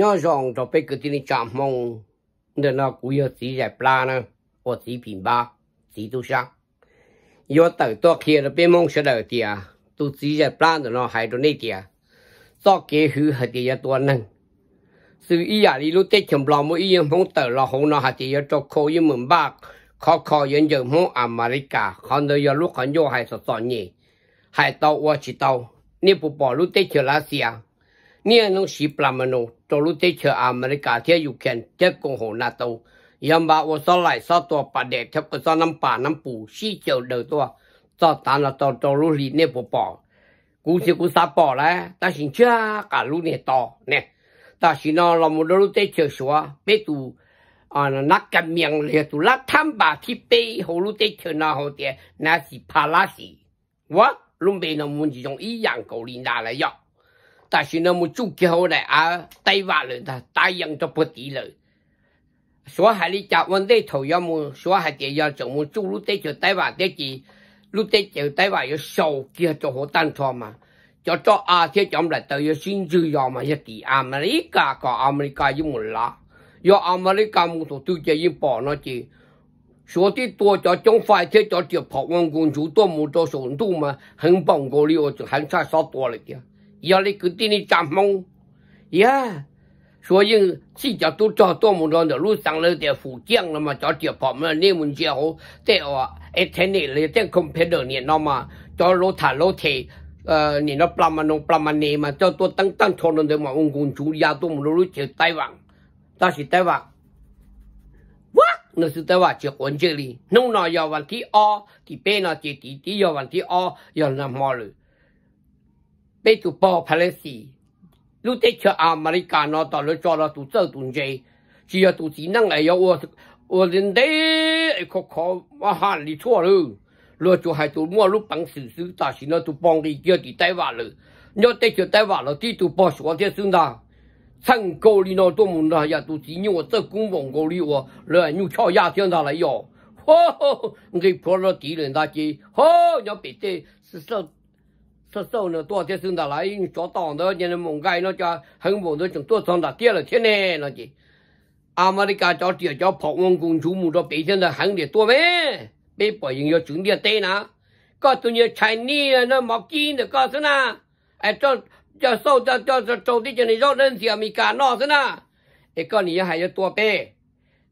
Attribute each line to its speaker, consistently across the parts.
Speaker 1: ย้อนยองจะไปก็ินจามงเดี๋ยวเราคุยสีแบบปลานะวอาสีผิวบ้าสีตุ๊กชักย้อนตัวตัวเขียนไปมองเฉลียเดียตัวสีแบบปลาเดี๋ยวเราหายตัวนี้เดียตัวเกือหือหายตัวหนึ่งสื่ออีหยาลีรู้เตชมหลอมอียังพงเต๋อเราหงนาหัดเดียจะคอยยืมเหมือนบ้าคอคอยันยืมหงอเมริกาคอนเดียลูกคอนโยหายสอดสอนเนี่ยหายตัววัวชิตัวนี่ปุ๊บปอรู้ติมเฉลี่ยเซียเนี่ยน้องสีปลามันโนตัวรู้เชื่ออเมริกาเที่ยยูแค่นเจ้ายกงหัวนาโตยามบ่าวสลายสอตัวปลาเด็กเที่ยก็สอน้ำป่าน้ำปูชี้เจียวเดือตัวสอตานละตัวตัวรูลีเนี่ยปอปอกูเสียกูซาปอแล้วแต่สินเชื่อการู้เนี่ต่อเนี่ยแต่สินอเราไมดรู้เชื่อชัวไปตูอ่านนักการเมืองเรียตุลัทำบาที่เปย์หูรู้เชื่อนาหัวเดียน่าสิพาราสิวะลุงเบน้องมุนจิจงอีหยังเกาหลีได้เลยยอ à 但是呢，我做起后来啊，带娃了的，大样就不低了。说还你家问对头要么，说还得要怎么做路对就带娃对起，路对就带娃要手机就好单穿嘛。cho cho cho à thế chấm lại tới yo xin chữ yo mà yo tí America có America yo một lá yo America một tổ tư chế yo bỏ nó chỉ số tí tua cho chống phải thế cho tiểu phỏng quân chủ tôi một tổ số tu mà hắn bỏng cô liu hắn sai sót tua lại kia ยาก压ิ给定的帐篷，呀，所以自家都找多么长的路上了点福建了嘛，找点跑嘛，你们家伙在哦，哎，天里来在空拍的你那嘛，找楼塔楼梯。เออนี่นะปลามันงปลามันเนมาเจ้าตัวตั้งตั้งทนเดิมมาองค์กุญจุยาตัวมันรู้เจอไต้หวันตาสิไต้หวันว้าเนื่อสิไต้หวันเจอันเจลีนุ่งนอยวันที่ออที่เป็นอเจตีตียวันที่อ้อยหนามอเลย别就包派了西，你得去阿玛里干喏，到你抓了多做东西，只要自己能来有我，我认得，一可可，我喊你错了，我就还做么？我帮事实，但是呢，就帮你叫你带娃了，你得叫带娃了，得就帮学点真当，唱歌里喏多么那呀，都是我做工往沟里我，来牛跳压顶到了哟，吼，给破了敌人大些，吼，牛皮的是是。出手呢，多少些生产来因下到的，人家蒙盖那家很忙的，从多生产点了，天呢，那件。阿玛的家交地叫保温公，祖母都比现在还得多呗，被北京要准点地呢。告诉你，产业啊，那毛劲的，告诉呢，哎，这，要少做这这周的就你做嫩些米干咯，是呢，一告你还要多呗。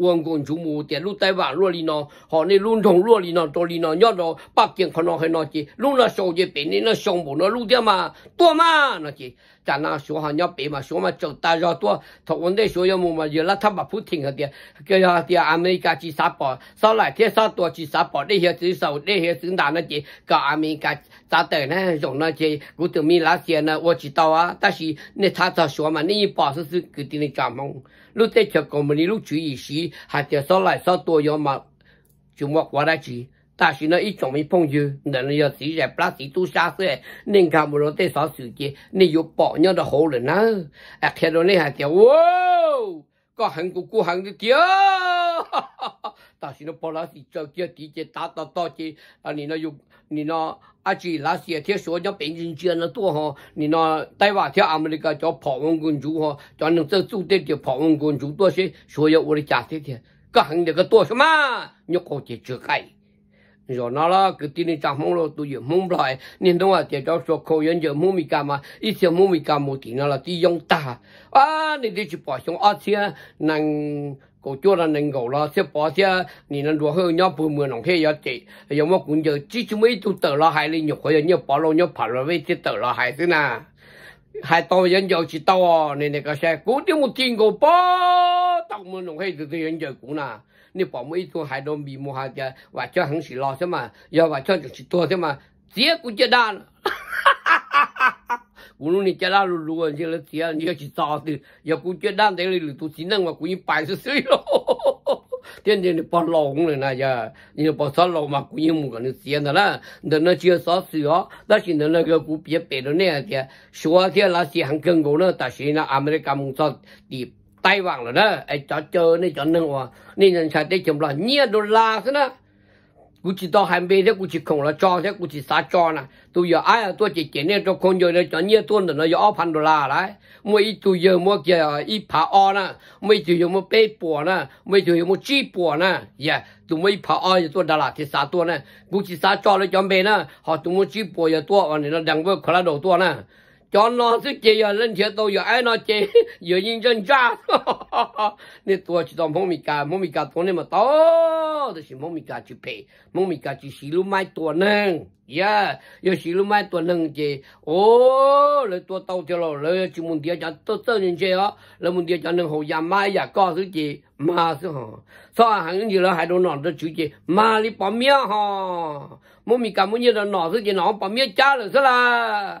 Speaker 1: 我讲祖母，铁路在网络里呢，和你农村哪里呢？多里呢？要到北京可能很多次，你那手机、别人那相片那录得嘛多嘛那些，在那学校要边嘛，学嘛就大家多，同我那学校无嘛，有拉他们不停个的，叫阿爹阿妹家去耍宝，上来天上多去耍宝，那些子手，那些子拿那些，搞阿妹家。咋的呢？像那些古董米那些呢，我知道啊。但是你查查说嘛，你一八十是给定的加盟。你在全国嘛，你录取一时，还得少来少多样嘛，就没花得但是呢，一种没朋友，人又自然不拉几度下水。你看不咯？在扫时间，你有保养的好人啊，看到你还叫哇。个韩国古行的哈，但是呢，把那些手叫直接打打打机，啊，你呢又，你呢，阿只那些听说叫别人家那多哈，你呢，带娃贴阿姆那个叫跑文公主哈，再弄这做队叫跑文公主多些，所有我的家庭的，各行的个多什么，你过去去开。giờ nó là cứ tin đi chẳng mong lo tôi giờ mong lại nên đúng là chỉ cho số khâu yên giờ mong mi cả mà ít giờ mong mi cả một tí nó là tí giống ta à nên đi chụp bỏ xuống ở xe nàng cổ chúa là nàng gấu là xếp bỏ xe nên là đùa hơi nhau bùi mưa nóng khi giờ chị giờ mà cũng giờ chỉ chúng mấy tụ tờ là hai lên nhục khởi nhớ bỏ lâu nhớ phải rồi với chỉ tờ là hai thế nào hai tôi dân giờ chỉ tao à. nên này cái xe cố tiêu một tiền của bỏ tao mưa nóng khi từ từ dân giờ cũng là 你保姆一做，还都迷茫下家，外叫很是老些嘛，要外叫就是多些嘛，接不接单？哈哈哈哈哈哈！无论你接单你多，还只接你要去找的，要不接单，这里耳朵先生我估计八十岁咯，天天的包老公了那家，你包啥老嘛，估计没可能接的了，你那接啥事哦？那是你那个古别别的那下家，说起来那些很更功呢，但是那阿们的卡蒙说的。tay vàng rồi đó ai cho chờ nên cho nâng hòa nên nhân sản đây chấm là nhiều đô la thế đó cú chỉ hàng bên thế cú không là cho thế cú chỉ xả cho giờ ai à, tôi chỉ chỉ nên cho con giờ này cho nhiều tuần rồi nó giờ ốp đô la đấy mỗi ít tôi giờ mỗi giờ ít phá o nè mỗi tôi giờ mỗi bê bùa nè mỗi tôi giờ mỗi chi bùa nè yeah tôi mỗi phá o giờ tôi là thì xả ờ, tôi nè cú chỉ xả cho nó cho bên nè họ tôi mỗi chi giờ tôi ở này là đầu tôi nè cho nó chứ chị giờ lên chị tôi giờ ai nó chị giờ nhìn chân cha nè tôi chỉ tao mông mì cà mông mì cà tôi nè mà tao tôi chỉ mông mì cà chỉ pè mông mì cà chỉ xì lu mai tôi nè yeah giờ xì lu mai tôi nè chi, ô rồi tôi tao theo rồi rồi chỉ muốn đi cho tôi tôi nhìn chi, á rồi muốn đi cho nên hồ già mai già co thứ chị mà chứ hả sao hàng gì là hai đồ nọ đó chú chị mà đi bỏ mía hả mông mì cà muốn như là nọ thứ chị nọ bỏ mía cha rồi sao là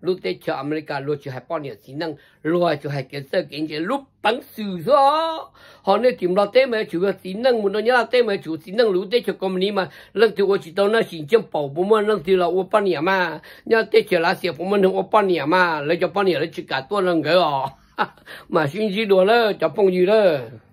Speaker 1: lúc tới cho America lúc cho hai bọn nhiệt sĩ năng lúc cho hai kiến sơ kiến chế lúc bắn sử rõ họ nên tìm lo tế mà chủ sĩ năng muốn nó nhớ tế mà chủ sĩ năng lúc tới cho công ni mà lần thứ ô chỉ tao nó xin chăm bảo bố mình lần thứ là ô bọn nhiệt mà nhớ tế cho là xe bố mình không ô bọn nhiệt mà lấy cho bọn nhiệt lấy chỉ cả tuần lần cái ọ mà xin gì đồ lơ cho phong gì lơ